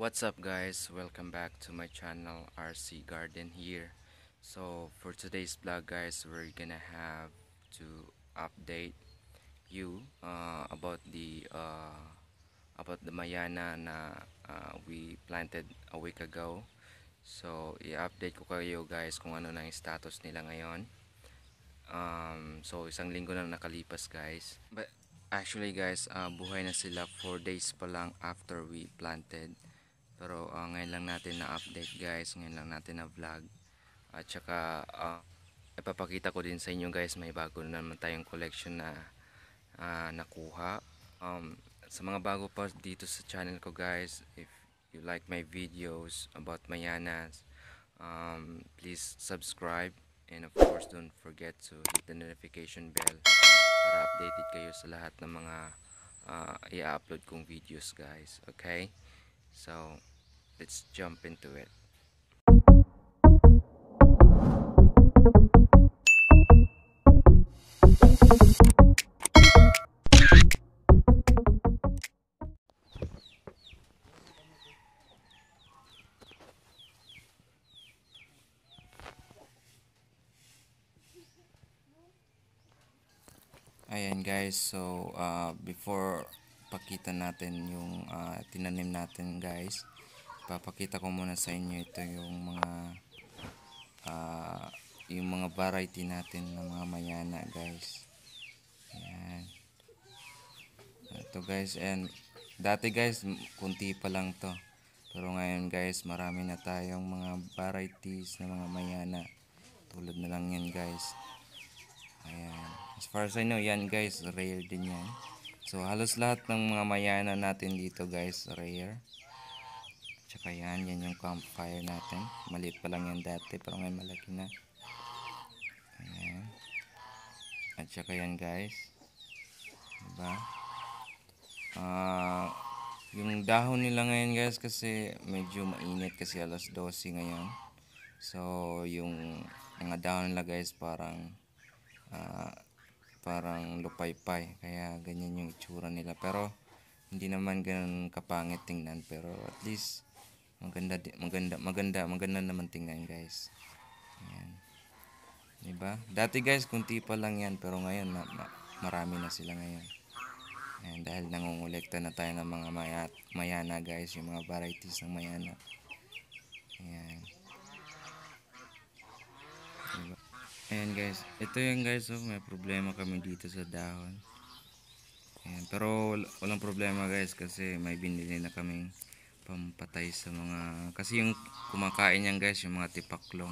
What's up guys? Welcome back to my channel RC Garden here. So for today's vlog guys, we're gonna have to update you uh, about the uh, about the Mayana na uh, we planted a week ago. So i-update ko kayo guys kung ano na yung status nila ngayon. Um, so isang linggo na nakalipas guys. But actually guys, uh, buhay na sila 4 days pa lang after we planted pero uh, ngayon lang natin na update guys ngayon lang natin na vlog at saka uh, ipapakita ko din sa inyo guys may bago naman tayong collection na uh, nakuha um, sa mga bago pa dito sa channel ko guys if you like my videos about Mayanas um, please subscribe and of course don't forget to hit the notification bell para updated kayo sa lahat ng mga uh, i-upload kong videos guys okay so let's jump into it. Ayan guys, so uh, before pakita natin yung uh, tinanim natin guys, papakita ko muna sa inyo ito yung mga uh, yung mga variety natin ng mga mayana guys yan ito guys and dati guys kunti pa lang to pero ngayon guys marami na tayong mga varieties ng mga mayana tulad na lang yan guys ayan as far as I know yan guys rare din yan so halos lahat ng mga mayana natin dito guys rare Tsaka yan, yan yung campfire natin. Maliit pa lang yung dati, pero ngayon malaki na. Ayan. At tsaka yan guys. Diba? Ah... Uh, yung dahon nila ngayon guys kasi medyo mainit kasi alas 12 ngayon. So yung mga dahon nila guys parang uh, parang lupay-pay kaya ganyan yung itsura nila pero hindi naman ganun kapangit tingnan pero at least Maganda, maganda, maganda, maganda naman tingnan guys. Ayun. 'Di ba? Dati guys, kunti pa lang yan. Pero ngayon, ma ma marami na sila ngayon. Ayan, dahil nangungulekta na tayo ng mga maya mayana guys. Yung mga varieties ng mayana. Ayan. Diba? Ayan guys. Ito yung guys, oh, may problema kami dito sa dahon. Ayan, pero walang problema guys kasi may binili na kaming pampatay sa mga kasi yung kumakain niyan guys yung mga tipaklong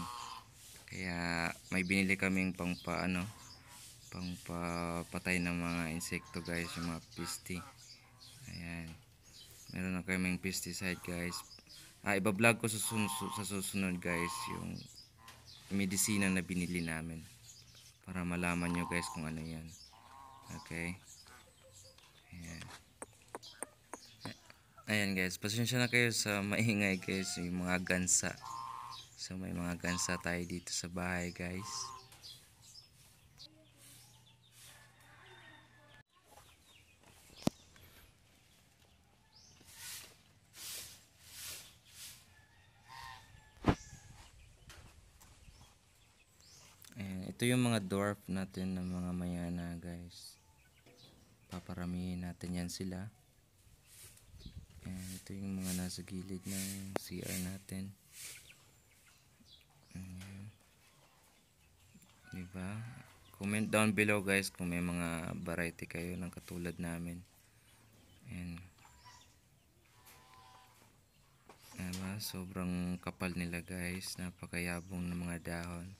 kaya may binili kaming pang paano pang papatay ng mga insekto guys yung mga pisti ayan meron na kaming pesticide guys ah iba vlog ko sa, sun sa susunod guys yung medisina na binili namin para malaman nyo guys kung ano yan okay ayan Ayan guys, pasensya na kayo sa maingay guys, yung mga gansa. So may mga gansa tayo dito sa bahay guys. Ayan, ito yung mga dwarf natin ng mga mayana guys. Paparamihin natin yan sila. Ayan, ito yung mga nasa gilid ng CR natin. Ayan. Diba? Comment down below guys kung may mga variety kayo ng katulad namin. and Diba? Sobrang kapal nila guys. Napakayabong ng mga dahon.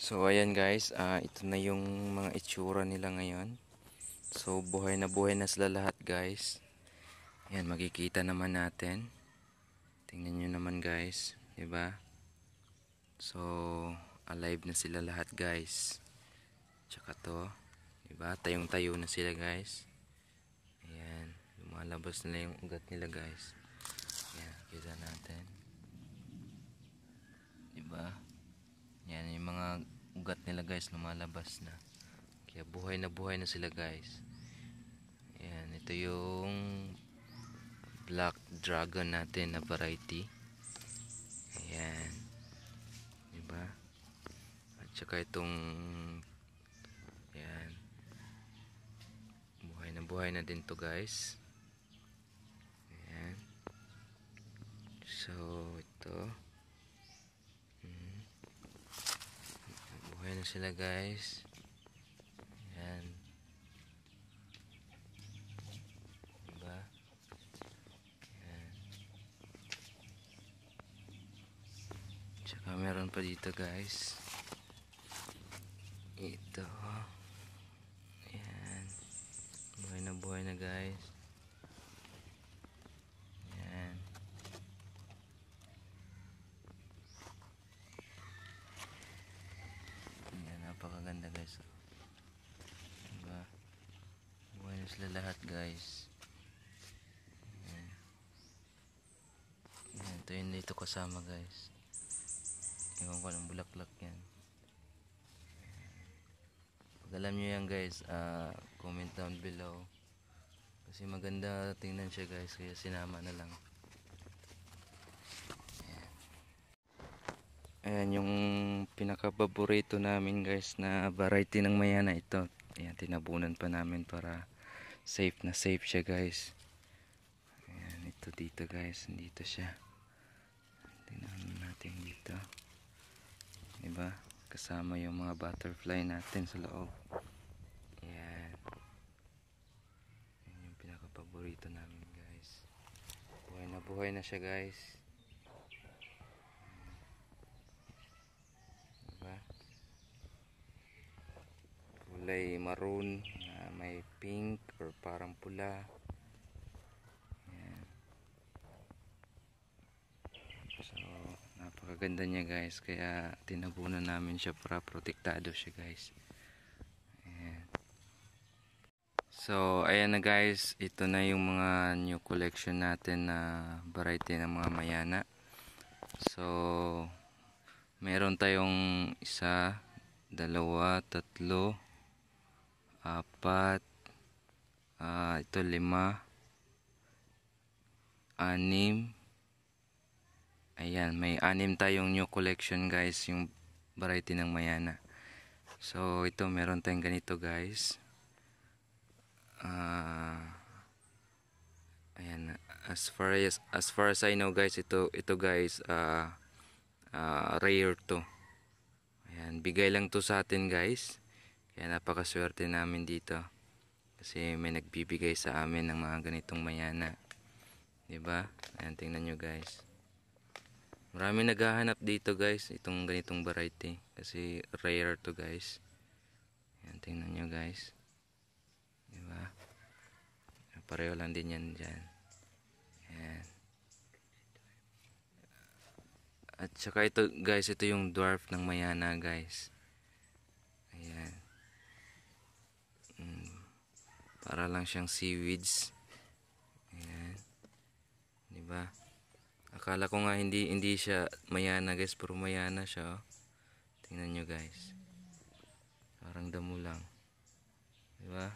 So ayan guys, uh, ito na yung mga itsura nila ngayon. So buhay na buhay na sila lahat guys. Ayan, makikita naman natin. Tingnan nyo naman guys, ba? Diba? So alive na sila lahat guys. Tsaka to, ba? Diba? Tayong tayo na sila guys. Ayan, lumalabas na yung ugat nila guys. Ayan, kita natin. Diba? Diba? Yan yung mga ugat nila guys lumalabas na. Kaya buhay na buhay na sila guys. Yan ito yung black dragon natin na variety. Ayan. Diba? At saka itong yan. Buhay na buhay na din to guys. Ayan. So na sila guys yan diba yan tsaka meron pa dito guys ito yan buhay na buhay na guys napakaganda guys diba buhay na sila lahat guys Ayan. Ayan, ito yun dito kasama guys ewan ko ng bulaklak yan pag alam nyo yan guys uh, comment down below kasi maganda tingnan siya guys kaya sinama na lang Ayan yung pinakababorito namin guys na variety ng mayana ito. Ayan tinabunan pa namin para safe na safe siya guys. Ayan ito dito guys. Dito siya. Tingnan natin dito. Diba? Kasama yung mga butterfly natin sa loob. Ayan. Ayan yung pinakapaborito namin guys. Buhay na buhay na siya guys. kulay maroon uh, may pink or parang pula Ayan. so napakaganda niya guys kaya tinabunan namin siya para protektado siya guys Ayan. so ayan na guys ito na yung mga new collection natin na variety ng mga mayana so meron tayong isa dalawa, tatlo apat, uh, ito lima, anim, ayan, may anim tayong new collection guys, yung variety ng Mayana. So, ito meron tayong ganito guys. Uh, ayan, as far as, as far as I know guys, ito, ito guys, uh, uh, rare to. Ayan, bigay lang to sa atin guys kaya napakaswerte namin dito. Kasi may nagbibigay sa amin ng mga ganitong mayana. 'Di ba? Ayun tingnan niyo guys. Marami naghahanap dito guys itong ganitong variety kasi rare to guys. Ayun tingnan niyo guys. 'Di ba? Pareho lang din 'yan diyan. Ayan. At saka ito guys, ito yung dwarf ng mayana guys. para lang siyang seaweeds ayan diba akala ko nga hindi hindi siya mayana guys pero mayana siya oh. tingnan nyo guys parang damo lang diba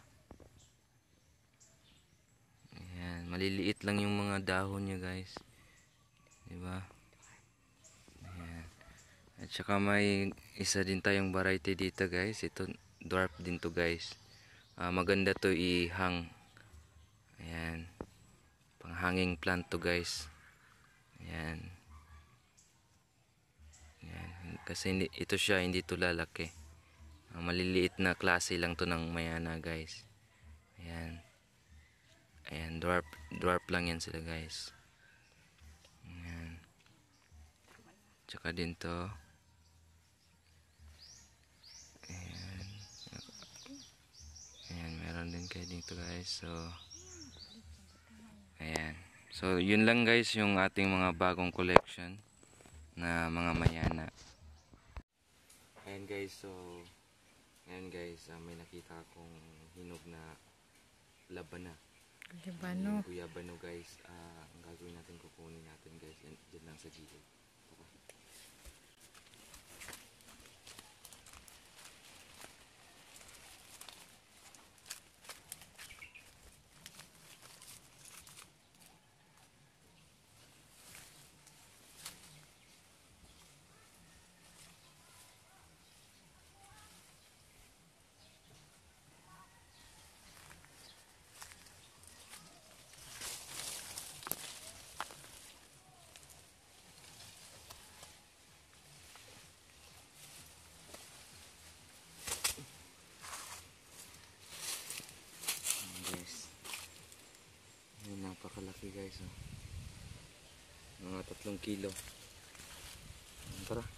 ayan maliliit lang yung mga dahon niya guys diba ayan at saka may isa din tayong variety dito guys ito dwarf din to guys uh, maganda to ihang ayan panghanging plant to guys ayan ayan kasi hindi, ito siya hindi to lalaki uh, maliliit na klase lang to ng mayana guys ayan ayan dwarf, dwarf lang yan sila guys ayan tsaka din to dito guys. So, ayan. So, yun lang guys yung ating mga bagong collection na mga mayana. Ayan guys, so, ngayon guys, uh, may nakita akong hinog na labana. Guyabano. Guyabano guys, uh, ang gagawin natin kukunin natin guys, yan, dyan lang sa gilid. kilo. Tara.